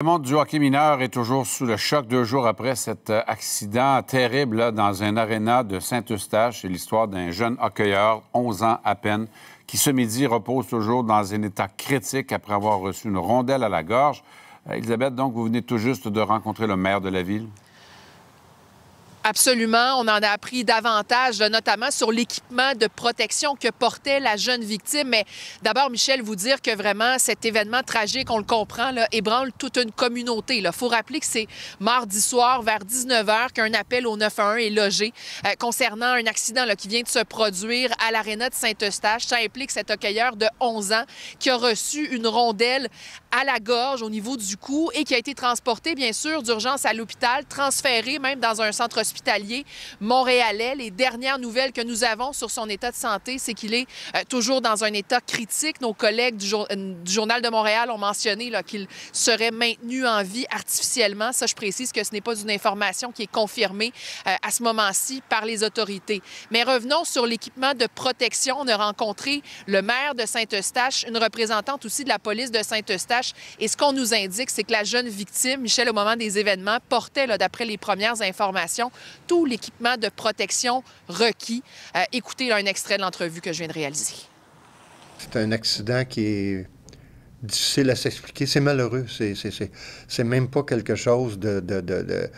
Le monde du hockey mineur est toujours sous le choc deux jours après cet euh, accident terrible dans un aréna de Saint-Eustache. C'est l'histoire d'un jeune hockeyeur, 11 ans à peine, qui ce midi repose toujours dans un état critique après avoir reçu une rondelle à la gorge. Euh, Elisabeth, donc, vous venez tout juste de rencontrer le maire de la ville. Absolument. On en a appris davantage, notamment sur l'équipement de protection que portait la jeune victime. Mais d'abord, Michel, vous dire que vraiment, cet événement tragique, on le comprend, ébranle toute une communauté. Il faut rappeler que c'est mardi soir, vers 19 h, qu'un appel au 911 est logé euh, concernant un accident qui vient de se produire à l'aréna de Saint-Eustache. Ça implique cet hockeyeur de 11 ans qui a reçu une rondelle à la gorge au niveau du cou et qui a été transporté, bien sûr, d'urgence à l'hôpital, transféré même dans un centre hospitalier montréalais. Les dernières nouvelles que nous avons sur son état de santé, c'est qu'il est euh, toujours dans un état critique. Nos collègues du, euh, Journal de Montréal ont mentionné qu'il serait maintenu en vie artificiellement. Ça, je précise que ce n'est pas une information qui est confirmée euh, à ce moment-ci par les autorités. Mais revenons sur l'équipement de protection. On a rencontré le maire de Saint-Eustache, une représentante aussi de la police de Saint-Eustache. Et ce qu'on nous indique, c'est que la jeune victime, Michel, au moment des événements, portait, d'après les premières informations, tout l'équipement de protection requis. Euh, écoutez un extrait de l'entrevue que je viens de réaliser. C'est un accident qui est difficile à s'expliquer. C'est malheureux. C'est même pas quelque chose de,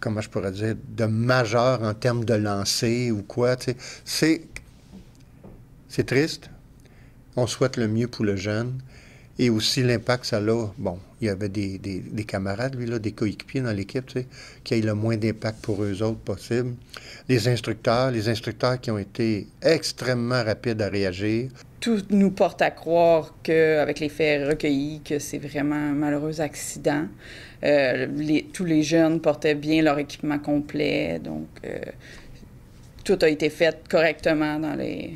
comment je pourrais dire, de majeur en termes de lancer ou quoi. C'est, c'est triste. On souhaite le mieux pour le jeune. Et aussi l'impact, ça l'a. Bon, il y avait des, des, camarades, lui, là, des coéquipiers dans l'équipe, tu sais, qui aient le moins d'impact pour eux autres possible. Les instructeurs, les instructeurs qui ont été extrêmement rapides à réagir. Tout nous porte à croire qu'avec les faits recueillis, que c'est vraiment un malheureux accident. Euh, les, tous les jeunes portaient bien leur équipement complet, donc euh, tout a été fait correctement dans les,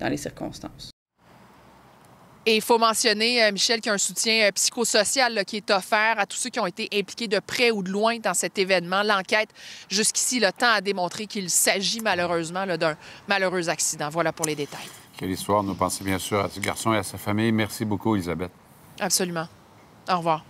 dans les circonstances. Et il faut mentionner, euh, Michel, qu'il y a un soutien euh, psychosocial qui est offert à tous ceux qui ont été impliqués de près ou de loin dans cet événement. L'enquête, jusqu'ici, le temps a démontré qu'il s'agit malheureusement d'un malheureux accident. Voilà pour les détails. Quelle histoire. nous pensons bien sûr, à ce garçon et à sa famille. Merci beaucoup, Elisabeth. Absolument. Au revoir.